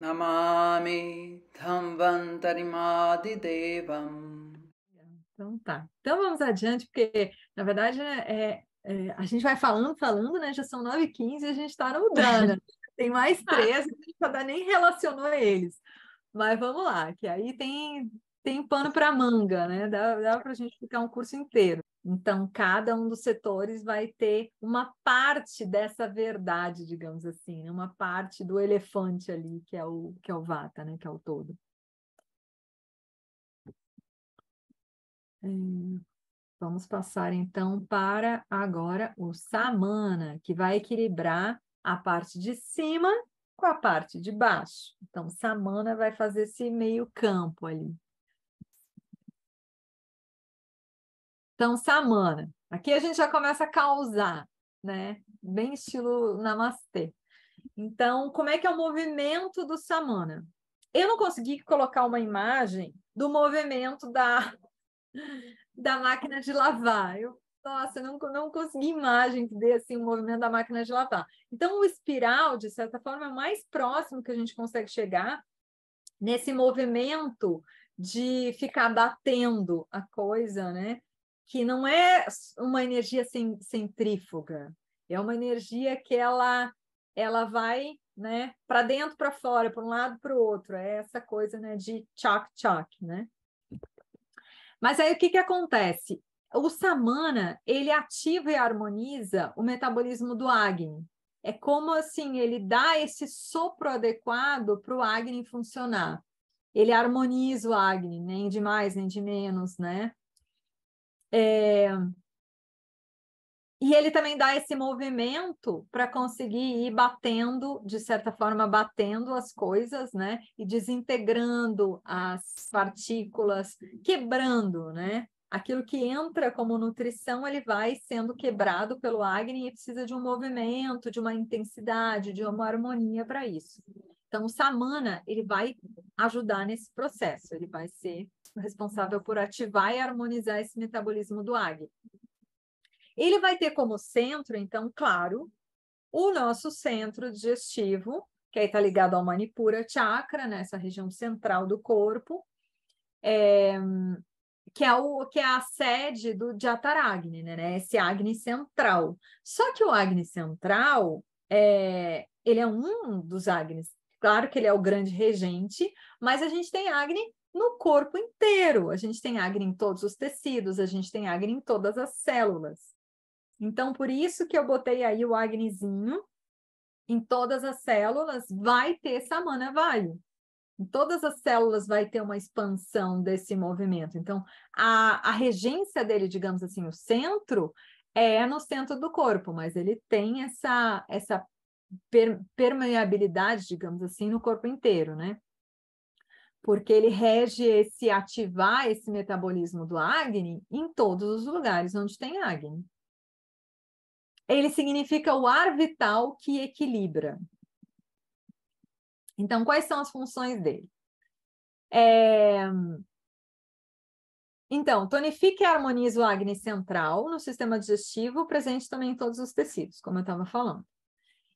Namami devam Então tá. Então vamos adiante, porque na verdade né, é, é, a gente vai falando, falando, né? Já são 9h15 e a gente está no tem mais três, a gente ainda nem relacionou eles. Mas vamos lá, que aí tem tem pano para manga, né? Dá, dá para a gente ficar um curso inteiro. Então, cada um dos setores vai ter uma parte dessa verdade, digamos assim, né? uma parte do elefante ali, que é o, que é o Vata, né? que é o todo. É, vamos passar então para agora o Samana, que vai equilibrar a parte de cima com a parte de baixo. Então, Samana vai fazer esse meio campo ali. Então, samana. Aqui a gente já começa a causar, né? Bem estilo namastê. Então, como é que é o movimento do samana? Eu não consegui colocar uma imagem do movimento da, da máquina de lavar. Eu, nossa, não, não consegui imagem que dê assim, o movimento da máquina de lavar. Então, o espiral, de certa forma, é o mais próximo que a gente consegue chegar nesse movimento de ficar batendo a coisa, né? que não é uma energia centrífuga, é uma energia que ela ela vai né, para dentro, para fora, para um lado, para o outro. É essa coisa né, de chak chak, né? Mas aí o que, que acontece? O samana ele ativa e harmoniza o metabolismo do Agni. É como assim ele dá esse sopro adequado para o Agni funcionar. Ele harmoniza o Agni, nem de mais nem de menos, né? É... E ele também dá esse movimento para conseguir ir batendo, de certa forma, batendo as coisas, né? E desintegrando as partículas, quebrando, né? Aquilo que entra como nutrição, ele vai sendo quebrado pelo Agni e precisa de um movimento, de uma intensidade, de uma harmonia para isso. Então, o Samana, ele vai ajudar nesse processo, ele vai ser responsável por ativar e harmonizar esse metabolismo do Agni. Ele vai ter como centro, então, claro, o nosso centro digestivo, que aí está ligado ao Manipura Chakra, nessa né, região central do corpo, é, que, é o, que é a sede do Jataragni, né, né, esse Agni central. Só que o Agni central, é, ele é um dos Agnis. Claro que ele é o grande regente, mas a gente tem Agni no corpo inteiro. A gente tem Agni em todos os tecidos, a gente tem Agni em todas as células. Então, por isso que eu botei aí o Agnizinho em todas as células, vai ter Samana vai Em todas as células vai ter uma expansão desse movimento. Então, a, a regência dele, digamos assim, o centro, é no centro do corpo, mas ele tem essa, essa per, permeabilidade, digamos assim, no corpo inteiro, né? porque ele rege esse ativar esse metabolismo do Agni em todos os lugares onde tem Agni. Ele significa o ar vital que equilibra. Então, quais são as funções dele? É... Então, tonifica e harmoniza o Agni central no sistema digestivo, presente também em todos os tecidos, como eu estava falando.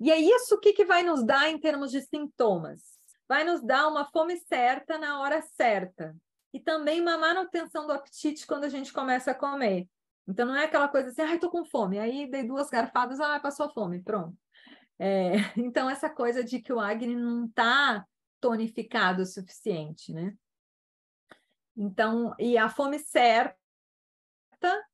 E é isso que, que vai nos dar em termos de sintomas vai nos dar uma fome certa na hora certa. E também uma manutenção do apetite quando a gente começa a comer. Então não é aquela coisa assim, ai, ah, tô com fome. Aí dei duas garfadas, ah, passou a fome, pronto. É, então essa coisa de que o Agni não está tonificado o suficiente, né? Então, e a fome certa,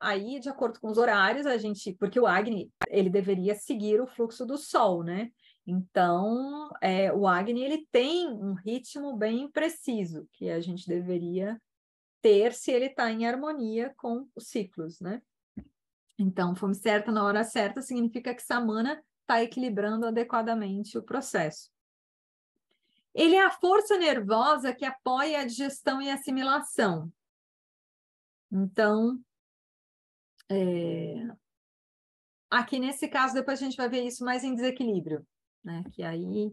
aí, de acordo com os horários, a gente, porque o Agni, ele deveria seguir o fluxo do Sol, né? Então, é, o Agni ele tem um ritmo bem preciso que a gente deveria ter se ele está em harmonia com os ciclos, né? Então, fome certa na hora certa significa que Samana está equilibrando adequadamente o processo. Ele é a força nervosa que apoia a digestão e assimilação. Então, é... aqui nesse caso, depois a gente vai ver isso mais em desequilíbrio né? Que aí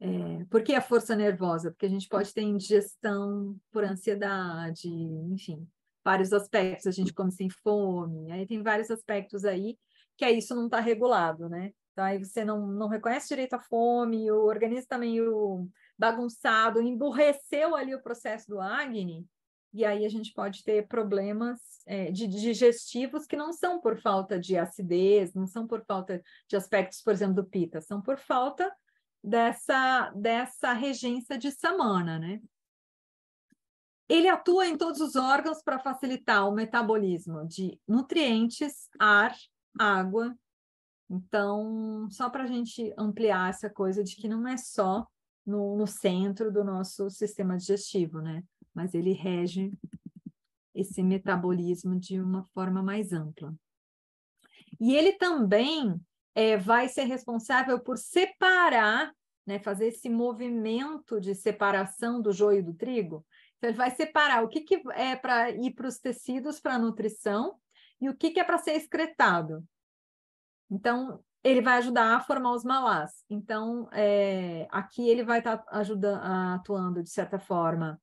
é, por que a força nervosa? Porque a gente pode ter indigestão por ansiedade, enfim, vários aspectos. A gente come sem fome, aí tem vários aspectos aí que aí isso não está regulado, né? Então aí você não, não reconhece direito a fome, o organismo está meio bagunçado, emburreceu ali o processo do agni e aí a gente pode ter problemas é, de digestivos que não são por falta de acidez, não são por falta de aspectos, por exemplo, do pita, são por falta dessa, dessa regência de samana, né? Ele atua em todos os órgãos para facilitar o metabolismo de nutrientes, ar, água. Então, só para a gente ampliar essa coisa de que não é só no, no centro do nosso sistema digestivo, né? mas ele rege esse metabolismo de uma forma mais ampla. E ele também é, vai ser responsável por separar, né, fazer esse movimento de separação do joio do trigo. Então, ele vai separar o que, que é para ir para os tecidos para nutrição e o que, que é para ser excretado. Então, ele vai ajudar a formar os malás. Então, é, aqui ele vai estar tá ajudando, atuando, de certa forma,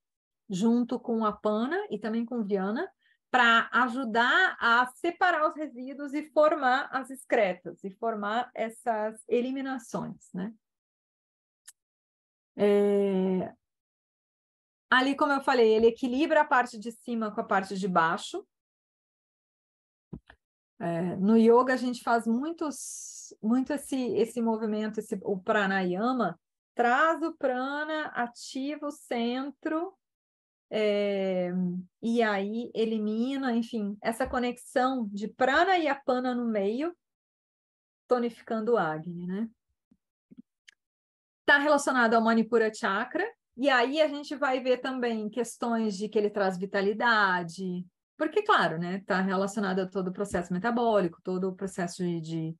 junto com a PANA e também com Viana, para ajudar a separar os resíduos e formar as excretas, e formar essas eliminações, né? É... Ali, como eu falei, ele equilibra a parte de cima com a parte de baixo. É, no yoga, a gente faz muitos, muito esse, esse movimento, esse, o pranayama, traz o prana, ativa o centro é, e aí elimina, enfim, essa conexão de prana e apana no meio, tonificando o Agni, né? Está relacionado ao Manipura Chakra, e aí a gente vai ver também questões de que ele traz vitalidade, porque, claro, né, está relacionado a todo o processo metabólico, todo o processo de, de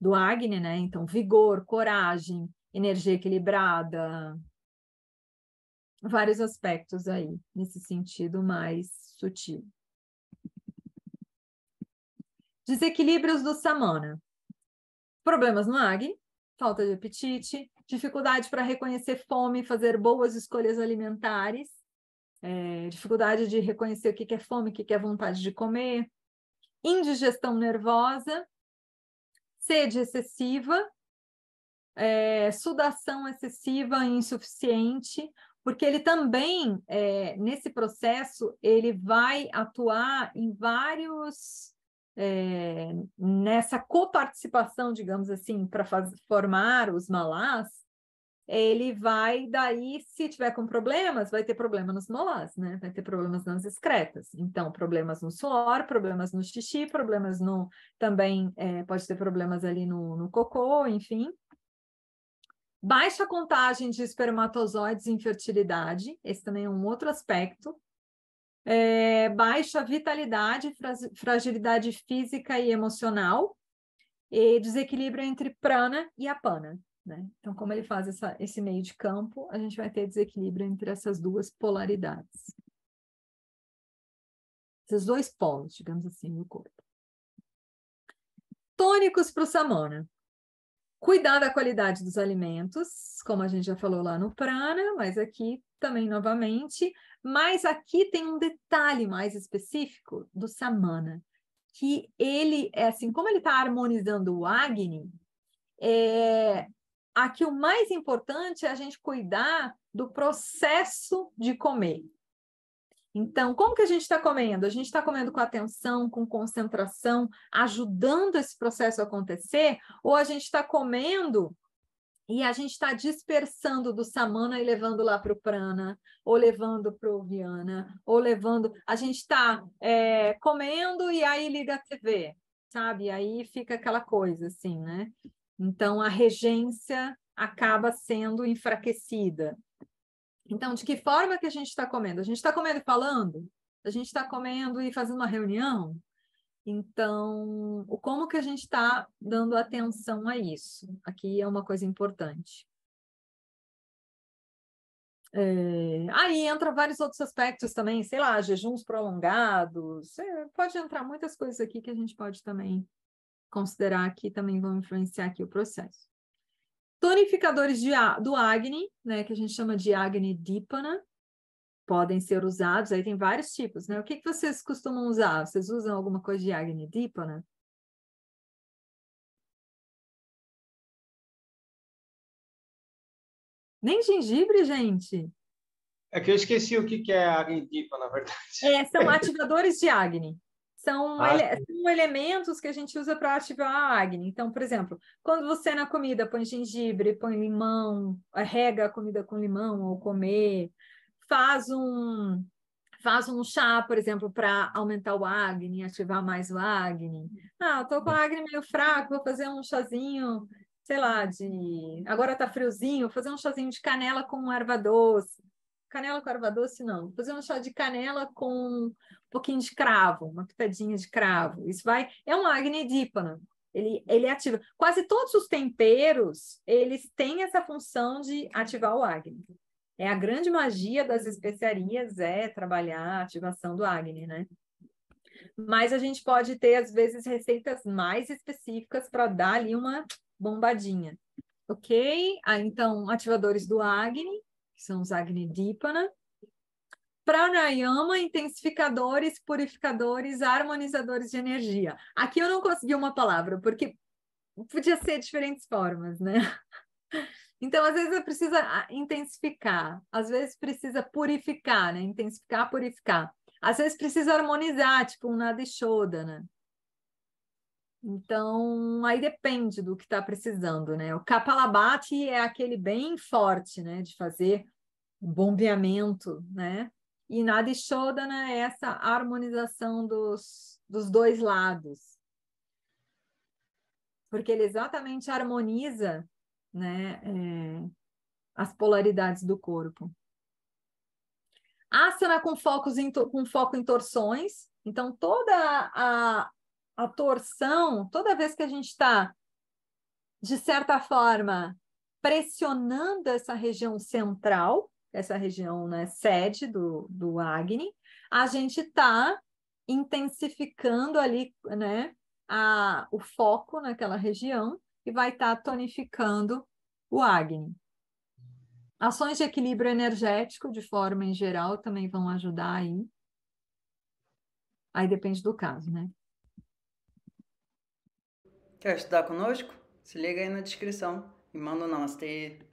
do Agni, né? Então, vigor, coragem, energia equilibrada, vários aspectos aí, nesse sentido mais sutil. Desequilíbrios do Samana. Problemas no Agni, falta de apetite, dificuldade para reconhecer fome, fazer boas escolhas alimentares, é, dificuldade de reconhecer o que, que é fome, o que, que é vontade de comer, indigestão nervosa, sede excessiva, é, sudação excessiva e insuficiente, porque ele também, é, nesse processo, ele vai atuar em vários. É, nessa coparticipação, digamos assim, para formar os malás, ele vai daí, se tiver com problemas, vai ter problema nos molás, né? Vai ter problemas nas excretas. Então, problemas no suor, problemas no xixi, problemas no também é, pode ter problemas ali no, no cocô, enfim. Baixa contagem de espermatozoides e infertilidade, esse também é um outro aspecto. É, baixa vitalidade, fragilidade física e emocional, e desequilíbrio entre prana e apana. Né? Então, como ele faz essa, esse meio de campo, a gente vai ter desequilíbrio entre essas duas polaridades. Esses dois polos, digamos assim, no corpo. Tônicos para o samana. Cuidar da qualidade dos alimentos, como a gente já falou lá no Prana, mas aqui também novamente. Mas aqui tem um detalhe mais específico do Samana, que ele, é assim, como ele está harmonizando o Agni, é, aqui o mais importante é a gente cuidar do processo de comer. Então, como que a gente está comendo? A gente está comendo com atenção, com concentração, ajudando esse processo a acontecer, ou a gente está comendo e a gente está dispersando do samana e levando lá para o prana, ou levando para o viana, ou levando. A gente está é, eh, comendo e aí liga a TV, sabe? aí fica aquela coisa assim, né? Então a regência acaba sendo enfraquecida. Então, de que forma que a gente está comendo? A gente está comendo e falando? A gente está comendo e fazendo uma reunião? Então, como que a gente está dando atenção a isso? Aqui é uma coisa importante. É, aí entra vários outros aspectos também, sei lá, jejuns prolongados, é, pode entrar muitas coisas aqui que a gente pode também considerar que também vão influenciar aqui o processo. Tonificadores de, do Agni, né, que a gente chama de Agni Dipana, podem ser usados, aí tem vários tipos, né? O que, que vocês costumam usar? Vocês usam alguma coisa de Agni Dipana? Nem gengibre, gente? É que eu esqueci o que é Agni Dipana, na verdade. É, são ativadores de Agni. São, ah, ele... são elementos que a gente usa para ativar a Agni. Então, por exemplo, quando você na comida põe gengibre, põe limão, eh, rega a comida com limão ou comer, faz um faz um chá, por exemplo, para aumentar o Agni, ativar mais o Agni. Ah, tô com o uhum. Agni meio fraco, vou fazer um chazinho, sei lá, de. Agora tá friozinho, vou fazer um chazinho de canela com erva doce. Canela com erva doce, não. Vou fazer um chá de canela com pouquinho de cravo, uma pitadinha de cravo. Isso vai. É um agnedípana. Ele, ele é ativa. Quase todos os temperos, eles têm essa função de ativar o Agni. É a grande magia das especiarias é trabalhar a ativação do Agni, né? Mas a gente pode ter, às vezes, receitas mais específicas para dar ali uma bombadinha. Ok? Ah, então, ativadores do Agni, que são os Agni Dipana pranayama, intensificadores, purificadores, harmonizadores de energia. Aqui eu não consegui uma palavra, porque podia ser diferentes formas, né? Então, às vezes precisa ah, intensificar, às vezes precisa purificar, né? Intensificar, purificar. Às vezes precisa harmonizar, tipo um nada e shoda, né? Então, aí depende do que está precisando, né? O Kapalabhati é aquele bem forte, né? De fazer um bombeamento, né? E Nadi Shodhana é né? essa harmonização dos, dos dois lados. Porque ele exatamente harmoniza né, é, as polaridades do corpo. Asana com, focos em, com foco em torções. Então, toda a, a torção, toda vez que a gente está, de certa forma, pressionando essa região central, essa região né, sede do, do Agni, a gente está intensificando ali né, a, o foco naquela região e vai estar tá tonificando o Agni. Ações de equilíbrio energético, de forma em geral, também vão ajudar aí. Aí depende do caso, né? Quer estudar conosco? Se liga aí na descrição e manda um namastê.